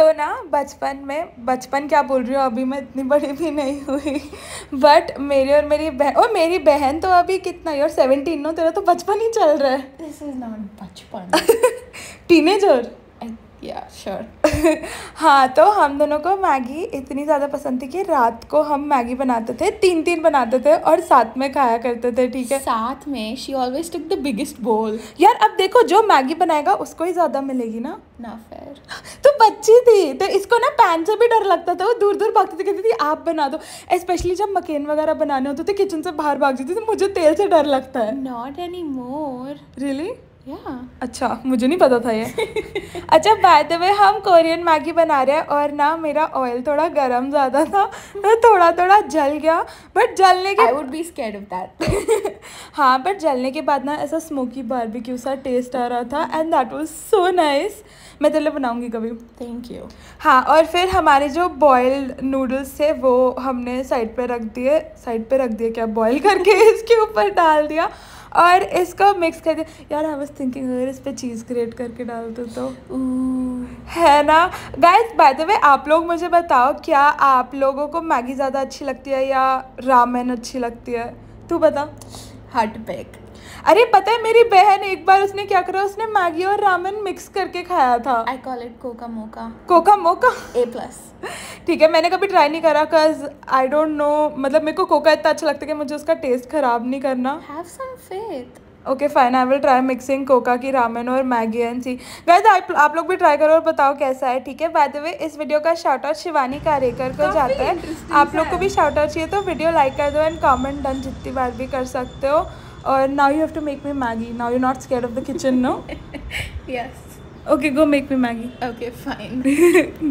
तो ना बचपन में बचपन क्या बोल रही हूँ अभी मैं इतनी बड़ी भी नहीं हुई बट मेरी और मेरी बहन और मेरी बहन तो अभी कितना ही और सेवनटीन हो तेरा तो बचपन ही चल रहा है दिस इज नॉट बचपन टीनेजर या श्योर हाँ तो हम दोनों को मैगी इतनी ज़्यादा पसंद थी कि रात को हम मैगी बनाते थे तीन तीन बनाते थे और साथ में खाया करते थे ठीक है साथ में she always took the biggest bowl यार अब देखो जो मैगी बनाएगा उसको ही ज़्यादा मिलेगी ना ना फिर तो बच्ची थी तो इसको ना पैन से भी डर लगता था वो दूर दूर भागती थी कहती थी आप बना दो स्पेशली जब मकेन वगैरह बनाने होते थे किचन से बाहर भाग जाती थी तो मुझे तेल से डर लगता है not any more really Yeah. अच्छा मुझे नहीं पता था ये अच्छा बाय द वे हम कोरियन मैगी बना रहे हैं और ना मेरा ऑयल थोड़ा गर्म ज़्यादा था तो थोड़ा थोड़ा जल गया बट जलने के I would be scared of that हाँ बट जलने के बाद ना ऐसा स्मोकी बारबेक्यू सा टेस्ट आ रहा था and that was so nice मैं तेरे बनाऊंगी कभी थैंक यू हाँ और फिर हमारे जो बॉयल्ड नूडल्स थे वो हमने साइड पर रख दिए साइड पर रख दिए क्या बॉयल करके इसके ऊपर डाल दिया और इसको मिक्स कर दिया यार आई वॉज थिंकिंग अगर इस पर चीज़ क्रिएट करके डाल दो तो है ना गाइस बाय द वे आप लोग मुझे बताओ क्या आप लोगों को मैगी ज़्यादा अच्छी लगती है या रामेन अच्छी लगती है तू बता हट पैक अरे पता है मेरी बहन एक बार उसने क्या करा उसने मैगी और रामन मिक्स करके खाया था I call it coca moca coca moca A plus ठीक है मैंने कभी ट्राई नहीं करा कज आई डोंट नो मतलब मेरे को कोका इतना अच्छा लगता है कि मुझे उसका टेस्ट खराब नहीं करना have some faith okay fine I will try mixing coca की रामन और मैगी एंड सी गाइज आप, लोग भी ट्राई करो और बताओ कैसा है ठीक है बाय द वे इस वीडियो का शॉर्ट आउट शिवानी कारेकर को जाता है आप लोग को भी शॉर्ट आउट चाहिए तो वीडियो लाइक कर दो एंड कमेंट डन जितनी बार भी कर सकते हो or now you have to make me Maggie. Now you're not scared of the kitchen, no? yes. Okay, go make me Maggie. Okay, fine.